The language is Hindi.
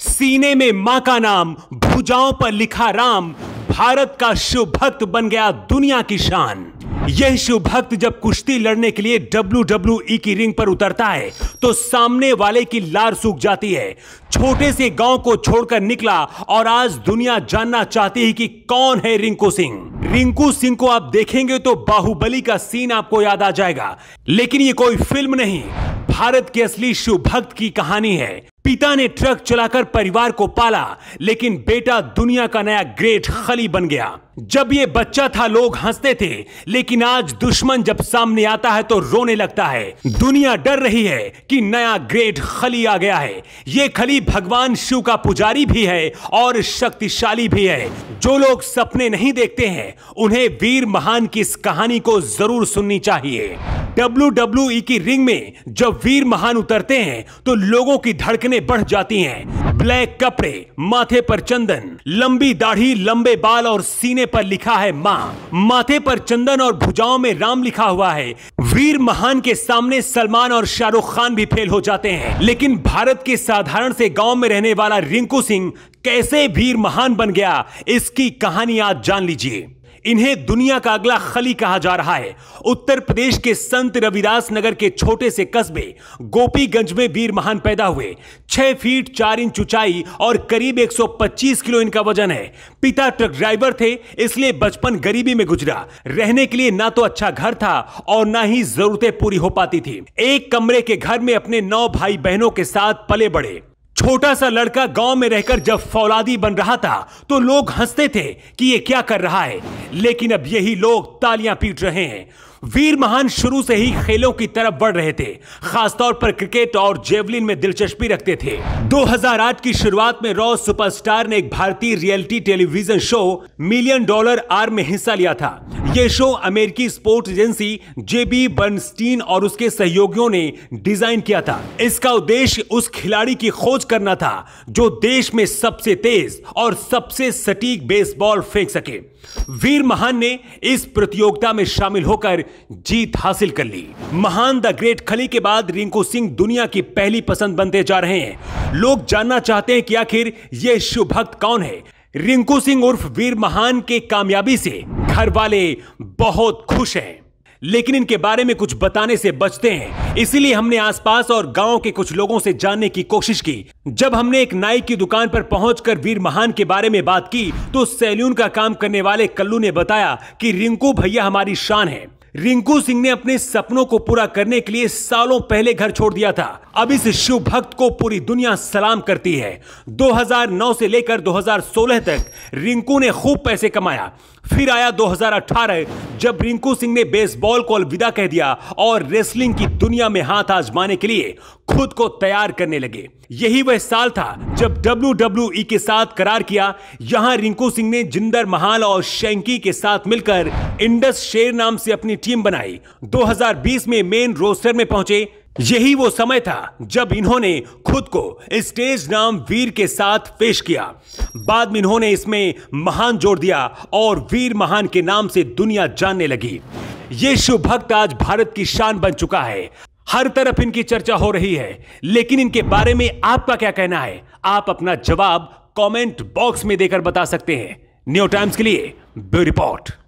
सीने में मां का नाम भुजाओं पर लिखा राम भारत का शिव भक्त बन गया दुनिया की शान यह शिव भक्त जब कुश्ती लड़ने के लिए डब्ल्यू डब्ल्यू e की रिंग पर उतरता है तो सामने वाले की लार सूख जाती है छोटे से गांव को छोड़कर निकला और आज दुनिया जानना चाहती है कि कौन है रिंकू सिंह रिंकू सिंह को आप देखेंगे तो बाहुबली का सीन आपको याद आ जाएगा लेकिन ये कोई फिल्म नहीं भारत के असली शिव भक्त की कहानी है पिता ने ट्रक चलाकर परिवार को पाला लेकिन बेटा दुनिया का नया ग्रेट खली बन गया जब ये बच्चा था लोग हंसते थे लेकिन आज दुश्मन जब सामने आता है तो रोने लगता है दुनिया डर रही है कि नया ग्रेट खली आ गया है ये खली भगवान शिव का पुजारी भी है और शक्तिशाली भी है जो लोग सपने नहीं देखते हैं उन्हें वीर महान की इस कहानी को जरूर सुननी चाहिए डब्ल्यू की रिंग में जब वीर महान उतरते हैं तो लोगों की धड़कने बढ़ जाती हैं ब्लैक कपड़े माथे पर चंदन लंबी दाढ़ी लंबे बाल और सीने पर लिखा है माँ माथे पर चंदन और भुजाओं में राम लिखा हुआ है वीर महान के सामने सलमान और शाहरुख खान भी फेल हो जाते हैं लेकिन भारत के साधारण से गांव में रहने वाला रिंकू सिंह कैसे वीर महान बन गया इसकी कहानी आज जान लीजिए इन्हें दुनिया का अगला खली कहा जा रहा है उत्तर प्रदेश के संत रविदास नगर के छोटे से कस्बे गोपीगंज में वीर महान पैदा हुए छह फीट चार इंच ऊंचाई और करीब 125 किलो इनका वजन है पिता ट्रक ड्राइवर थे इसलिए बचपन गरीबी में गुजरा रहने के लिए ना तो अच्छा घर था और ना ही जरूरतें पूरी हो पाती थी एक कमरे के घर में अपने नौ भाई बहनों के साथ पले बड़े छोटा सा लड़का गांव में रहकर जब फौलादी बन रहा था तो लोग हंसते थे कि ये क्या कर रहा है लेकिन अब यही लोग तालियां पीट रहे हैं वीर महान शुरू से ही खेलों की तरफ बढ़ रहे थे खासतौर पर क्रिकेट और जेवलिन में दिलचस्पी रखते थे 2008 की शुरुआत में रॉ सुपरस्टार ने एक भारतीय reality television show million dollar आर में हिस्सा लिया था ये शो अमेरिकी स्पोर्ट्स एजेंसी जेबी बर्नस्टीन और उसके सहयोगियों ने डिजाइन किया था इसका उद्देश्य उस खिलाड़ी की खोज करना था जो देश में सबसे तेज और सबसे सटीक बेसबॉल फेंक सके वीर महान ने इस प्रतियोगिता में शामिल होकर जीत हासिल कर ली महान द ग्रेट खली के बाद रिंकू सिंह दुनिया की पहली पसंद बनते जा रहे हैं लोग जानना चाहते हैं कि आखिर ये शिव भक्त कौन है रिंकू सिंह उर्फ वीर महान के कामयाबी से घर वाले बहुत खुश हैं लेकिन इनके बारे में कुछ बताने से बचते हैं इसीलिए हमने आसपास और गांव के कुछ लोगों से जानने की कोशिश की जब हमने एक नाई की दुकान पर पहुंचकर वीर महान के बारे में बात की तो सैलून का काम करने वाले कल्लू ने बताया कि रिंकू भैया हमारी शान है रिंकू सिंह ने अपने सपनों को पूरा करने के लिए सालों पहले घर छोड़ दिया था अब इस शिव भक्त को पूरी दुनिया सलाम करती है 2009 से लेकर 2016 तक रिंकू ने खूब पैसे कमाया फिर आया 2018 जब रिंकू सिंह ने बेसबॉल को अलविदा कह दिया और रेसलिंग की दुनिया में हाथ आजमाने के लिए खुद को तैयार करने लगे यही वह साल था जब डब्ल्यू e के साथ करार किया यहां रिंकू सिंह ने जिंदर महाल और शेंकी के साथ मिलकर इंडस शेर नाम से अपनी टीम बनाई 2020 में मेन रोस्टर में पहुंचे यही वो समय था जब इन्होंने खुद को स्टेज नाम वीर के साथ पेश किया बाद में इन्होंने इसमें महान जोड़ दिया और वीर महान के नाम से दुनिया जानने लगी ये शिव भक्त आज भारत की शान बन चुका है हर तरफ इनकी चर्चा हो रही है लेकिन इनके बारे में आपका क्या कहना है आप अपना जवाब कमेंट बॉक्स में देकर बता सकते हैं न्यू टाइम्स के लिए ब्यू रिपोर्ट